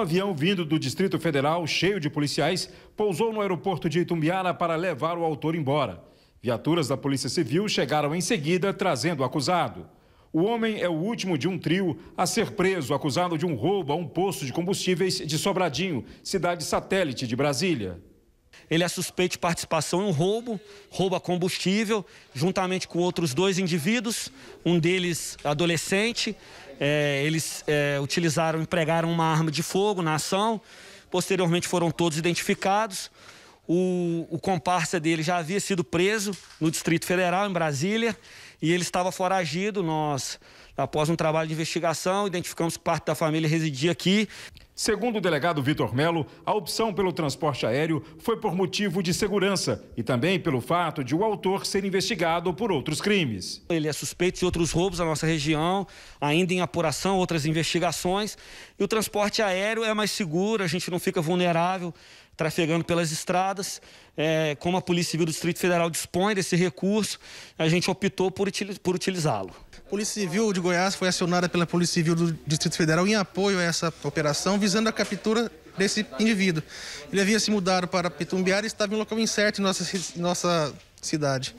Um avião vindo do Distrito Federal, cheio de policiais, pousou no aeroporto de Itumbiara para levar o autor embora. Viaturas da Polícia Civil chegaram em seguida trazendo o acusado. O homem é o último de um trio a ser preso, acusado de um roubo a um posto de combustíveis de Sobradinho, cidade satélite de Brasília. Ele é suspeito de participação em um roubo, rouba combustível, juntamente com outros dois indivíduos, um deles adolescente. É, eles é, utilizaram, empregaram uma arma de fogo na ação. Posteriormente foram todos identificados. O, o comparsa dele já havia sido preso no Distrito Federal, em Brasília, e ele estava foragido. Nós, após um trabalho de investigação, identificamos que parte da família residia aqui. Segundo o delegado Vitor Melo, a opção pelo transporte aéreo foi por motivo de segurança e também pelo fato de o autor ser investigado por outros crimes. Ele é suspeito de outros roubos na nossa região, ainda em apuração, outras investigações. E o transporte aéreo é mais seguro, a gente não fica vulnerável trafegando pelas estradas é, como a Polícia Civil do Distrito Federal dispõe desse recurso, a gente optou por, util, por utilizá-lo. Polícia Civil de Goiás foi acionada pela Polícia Civil do Distrito Federal em apoio a essa operação, visando a captura desse indivíduo. Ele havia se mudado para Pitumbiara e estava em um local incerto em nossa, em nossa cidade.